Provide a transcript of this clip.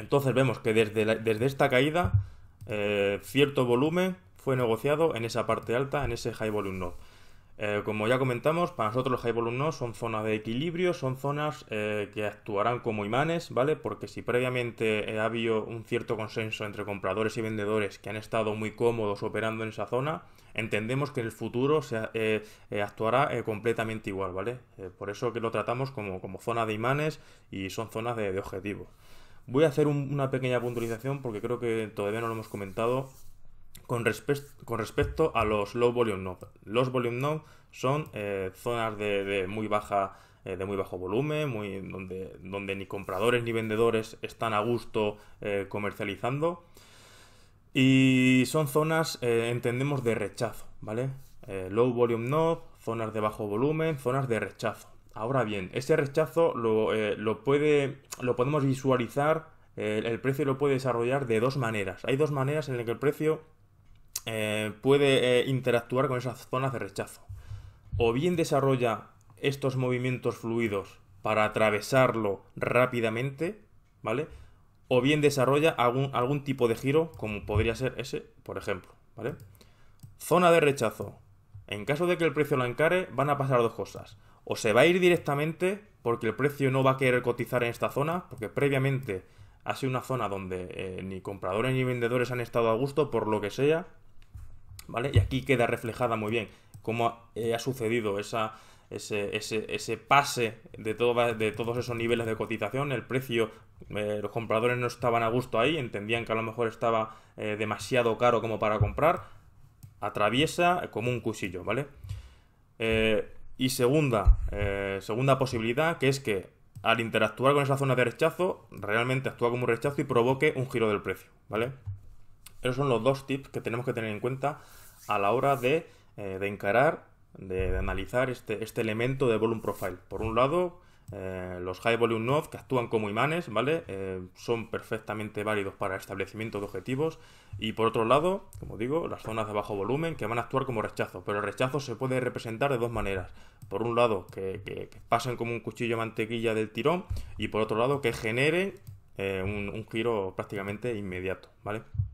Entonces vemos que desde, esta caída eh, cierto volumen fue negociado en esa parte alta, en ese high volume node. Eh, como ya comentamos, para nosotros los high volume nodes son zonas de equilibrio, son zonas eh, que actuarán como imanes, ¿vale? Porque si previamente ha habido un cierto consenso entre compradores y vendedores que han estado muy cómodos operando en esa zona, entendemos que en el futuro se actuará completamente igual, ¿vale? por eso que lo tratamos como, zona de imanes y son zonas de, objetivo. Voy a hacer una pequeña puntualización porque creo que todavía no lo hemos comentado con, respecto a los low volume nodes. Los volume nodes son eh, zonas de, muy baja eh, de muy bajo volumen, donde, ni compradores ni vendedores están a gusto eh, comercializando. Y son zonas, entendemos, de rechazo, ¿vale? low volume node, zonas de bajo volumen, zonas de rechazo. Ahora bien, ese rechazo lo, eh, podemos visualizar, eh, el precio lo puede desarrollar de dos maneras. Hay dos maneras en las que el precio eh, puede interactuar con esas zonas de rechazo. O bien desarrolla estos movimientos fluidos para atravesarlo rápidamente, ¿vale? O bien desarrolla algún, algún tipo de giro, como podría ser ese, por ejemplo, ¿vale? Zona de rechazo. En caso de que el precio la encare, van a pasar dos cosas o se va a ir directamente porque el precio no va a querer cotizar en esta zona, porque previamente ha sido una zona donde eh, ni compradores ni vendedores han estado a gusto por lo que sea, ¿vale? Y aquí queda reflejada muy bien cómo ha, eh, sucedido esa, ese, pase de, de todos esos niveles de cotización, el precio, eh, los compradores no estaban a gusto ahí, entendían que a lo mejor estaba demasiado caro como para comprar, atraviesa como un cuchillo, ¿vale? Eh, y segunda, eh, segunda posibilidad, que es que al interactuar con esa zona de rechazo, realmente actúa como un rechazo y provoque un giro del precio, ¿vale? Esos son los dos tips que tenemos que tener en cuenta a la hora de, eh, encarar, de, analizar este, este, elemento de volume profile. Por un lado, eh, los High Volume Nodes que actúan como imanes, ¿vale? Eh, son perfectamente válidos para establecimiento de objetivos. Y por otro lado, como digo, las zonas de bajo volumen que van a actuar como rechazo. Pero el rechazo se puede representar de dos maneras. Por un lado, que, pasen como un cuchillo de mantequilla del tirón. Y por otro lado, que generen eh, un, un giro prácticamente inmediato, ¿vale?